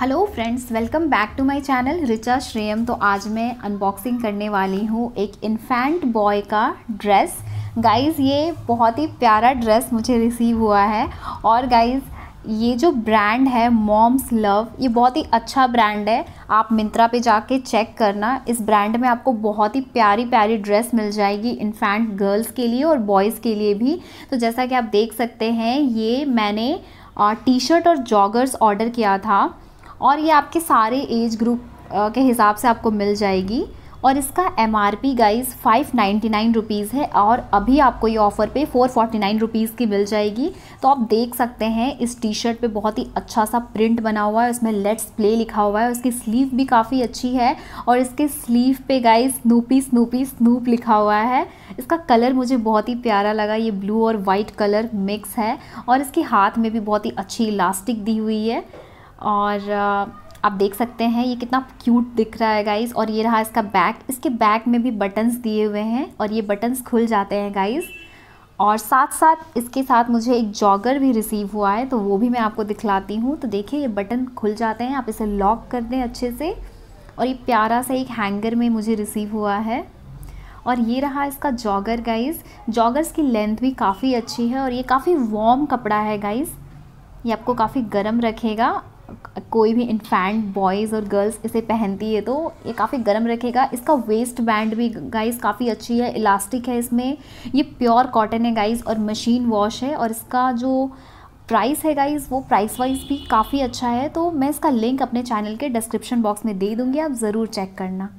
hello friends welcome back to my channel Richa Shreyam तो आज मैं अनबॉक्सिंग करने वाली हूँ एक इन्फेंट बॉय का ड्रेस गाइस ये बहुत ही प्यारा ड्रेस मुझे रिसीव हुआ है और गाइस ये जो ब्रांड है मॉम्स लव ये बहुत ही अच्छा ब्रांड है आप मिंत्रा पे जाके चेक करना इस ब्रांड में आपको बहुत ही प्यारी प्यारी ड्रेस मिल जाएगी इन्फेंट गर्ल्स के लिए और बॉयज़ के लिए भी तो जैसा कि आप देख सकते हैं ये मैंने टी शर्ट और जॉगर्स ऑर्डर किया था और ये आपके सारे एज ग्रुप के हिसाब से आपको मिल जाएगी और इसका M R P guys five ninety nine rupees है और अभी आपको ये ऑफ़र पे फ़ोर फोर्टी नाइन रुपीज़ की मिल जाएगी तो आप देख सकते हैं इस टी शर्ट पे बहुत ही अच्छा सा प्रिंट बना हुआ है उसमें लेट्स प्ले लिखा हुआ है उसकी स्लीव भी काफ़ी अच्छी है और इसके स्लीव पे गाइज स्नूपी स्नूपी स्नूप लिखा हुआ है इसका कलर मुझे बहुत ही प्यारा लगा ये ब्लू और वाइट कलर मिक्स है और इसके हाथ में भी बहुत ही अच्छी इलास्टिक दी हुई है और आप देख सकते हैं ये कितना क्यूट दिख रहा है गाइस और ये रहा इसका बैक इसके बैक में भी बटन्स दिए हुए हैं और ये बटन्स खुल जाते हैं गाइस और साथ साथ इसके साथ मुझे एक जॉगर भी रिसीव हुआ है तो वो भी मैं आपको दिखलाती हूँ तो देखिए ये बटन खुल जाते हैं आप इसे लॉक कर दें अच्छे से और ये प्यारा सा एक हैंगर में मुझे रिसीव हुआ है और ये रहा इसका जॉगर गाइस जॉगर्स की लेंथ भी काफ़ी अच्छी है और ये काफ़ी वार्म कपड़ा है गाइस ये आपको काफ़ी गर्म रखेगा कोई भी इन्फेंट बॉयज़ और गर्ल्स इसे पहनती है तो ये काफ़ी गर्म रखेगा इसका वेस्ट बैंड भी गाइस काफ़ी अच्छी है इलास्टिक है इसमें ये प्योर कॉटन है गाइस और मशीन वॉश है और इसका जो प्राइस है गाइस वो प्राइस वाइज भी काफ़ी अच्छा है तो मैं इसका लिंक अपने चैनल के डिस्क्रिप्शन बॉक्स में दे दूँगी आप ज़रूर चेक करना